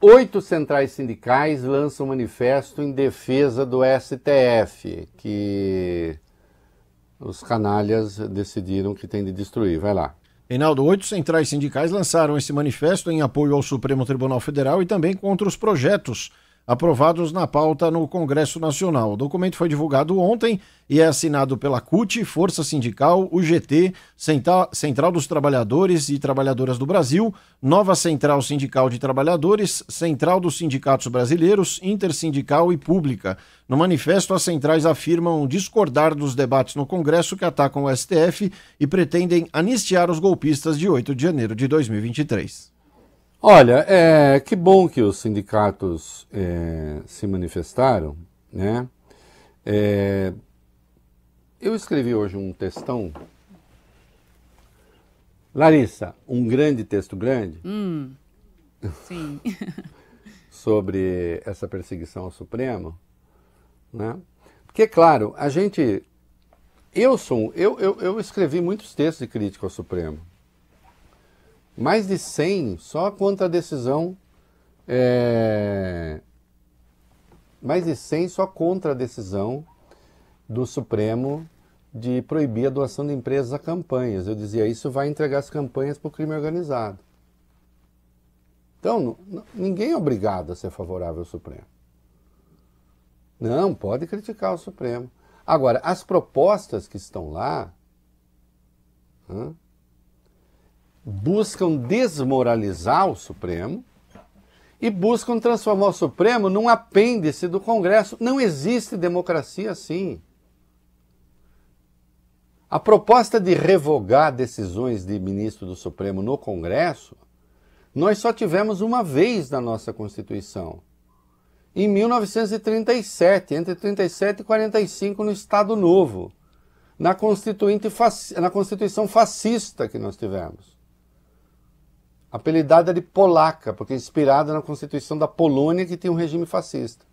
Oito centrais sindicais lançam um manifesto em defesa do STF, que os canalhas decidiram que tem de destruir. Vai lá. Reinaldo, oito centrais sindicais lançaram esse manifesto em apoio ao Supremo Tribunal Federal e também contra os projetos aprovados na pauta no Congresso Nacional. O documento foi divulgado ontem e é assinado pela CUT, Força Sindical, UGT, Central dos Trabalhadores e Trabalhadoras do Brasil, Nova Central Sindical de Trabalhadores, Central dos Sindicatos Brasileiros, Intersindical e Pública. No manifesto, as centrais afirmam discordar dos debates no Congresso que atacam o STF e pretendem anistiar os golpistas de 8 de janeiro de 2023. Olha, é, que bom que os sindicatos é, se manifestaram, né? É, eu escrevi hoje um textão. Larissa, um grande texto grande. Hum, sim. sobre essa perseguição ao Supremo, né? Porque, claro, a gente... Eu sou... Eu, eu, eu escrevi muitos textos de crítica ao Supremo mais de 100 só contra a decisão. É, mais de 100 só contra a decisão do Supremo de proibir a doação de empresas a campanhas. Eu dizia, isso vai entregar as campanhas para o crime organizado. Então, ninguém é obrigado a ser favorável ao Supremo. Não, pode criticar o Supremo. Agora, as propostas que estão lá buscam desmoralizar o Supremo e buscam transformar o Supremo num apêndice do Congresso. Não existe democracia assim. A proposta de revogar decisões de ministro do Supremo no Congresso, nós só tivemos uma vez na nossa Constituição, em 1937, entre 37 e 45 no Estado Novo, na, na Constituição fascista que nós tivemos apelidada de polaca, porque é inspirada na Constituição da Polônia, que tem um regime fascista.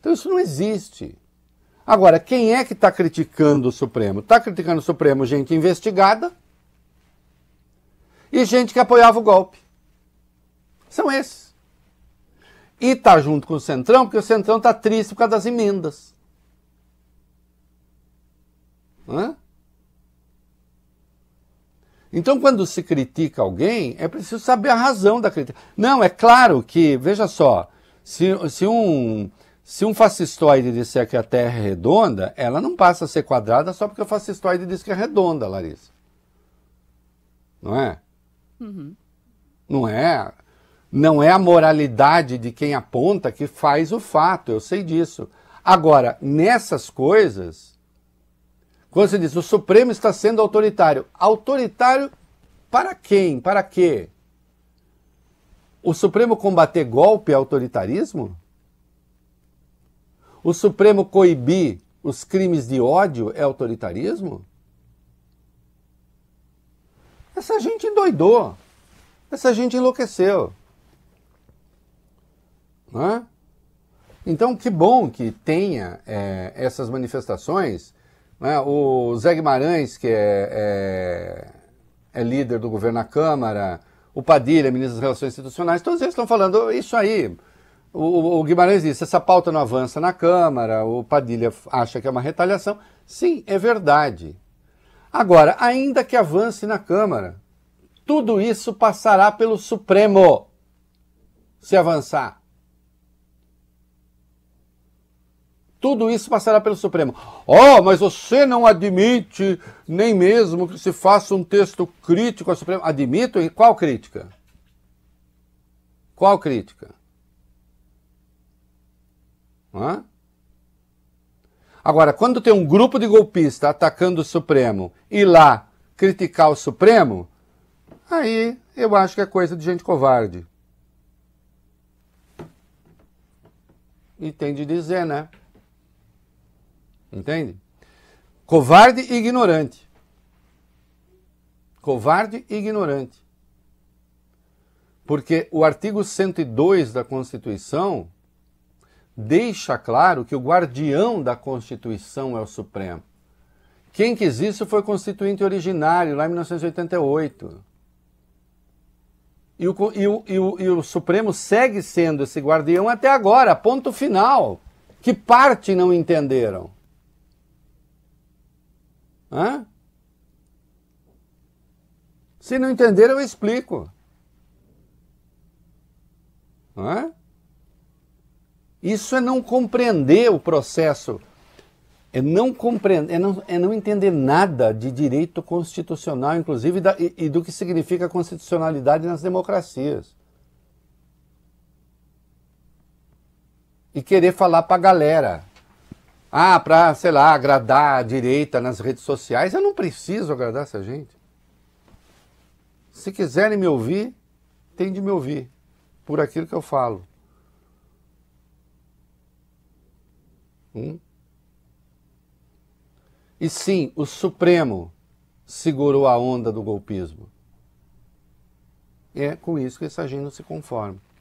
Então isso não existe. Agora, quem é que está criticando o Supremo? Está criticando o Supremo gente investigada e gente que apoiava o golpe. São esses. E está junto com o Centrão, porque o Centrão está triste por causa das emendas. Hã? Então, quando se critica alguém, é preciso saber a razão da crítica. Não, é claro que, veja só, se, se um, se um fascistoide disser que a Terra é redonda, ela não passa a ser quadrada só porque o fascistoide diz que é redonda, Larissa. Não é? Uhum. Não é? Não é a moralidade de quem aponta que faz o fato, eu sei disso. Agora, nessas coisas, quando você diz o Supremo está sendo autoritário, autoritário para quem? Para quê? O Supremo combater golpe é autoritarismo? O Supremo coibir os crimes de ódio é autoritarismo? Essa gente endoidou. Essa gente enlouqueceu. Né? Então, que bom que tenha é, essas manifestações né? O Zé Guimarães, que é, é, é, líder do governo na Câmara, o Padilha, ministro das Relações Institucionais, todos eles estão falando isso aí. O, o Guimarães disse: essa pauta não avança na Câmara, o Padilha acha que é uma retaliação. Sim, é verdade. Agora, ainda que avance na Câmara, tudo isso passará pelo Supremo se avançar. tudo isso passará pelo Supremo. Oh, mas você não admite nem mesmo que se faça um texto crítico ao Supremo. Admito? E qual crítica? Qual crítica? Hã? Agora, quando tem um grupo de golpistas atacando o Supremo e lá criticar o Supremo, aí eu acho que é coisa de gente covarde. E tem de dizer, né? Entende? Covarde e ignorante. Covarde e ignorante. Porque o artigo 102 da Constituição deixa claro que o guardião da Constituição é o Supremo. Quem quis isso foi o Constituinte originário, lá em 1988. E o, e, o, e, o, e o, Supremo segue sendo esse guardião até agora, ponto final, que parte não entenderam. Hã? Se não entender, eu explico. Hã? Isso é não compreender o processo, é não compreender, é não, é não entender nada de direito constitucional, inclusive da, e, e do que significa constitucionalidade nas democracias. E querer falar para a galera. Ah, para, sei lá, agradar a direita nas redes sociais, eu não preciso agradar essa gente. Se quiserem me ouvir, tem de me ouvir por aquilo que eu falo. Hum? E sim, o Supremo segurou a onda do golpismo. E é com isso que essa gente não se conforma.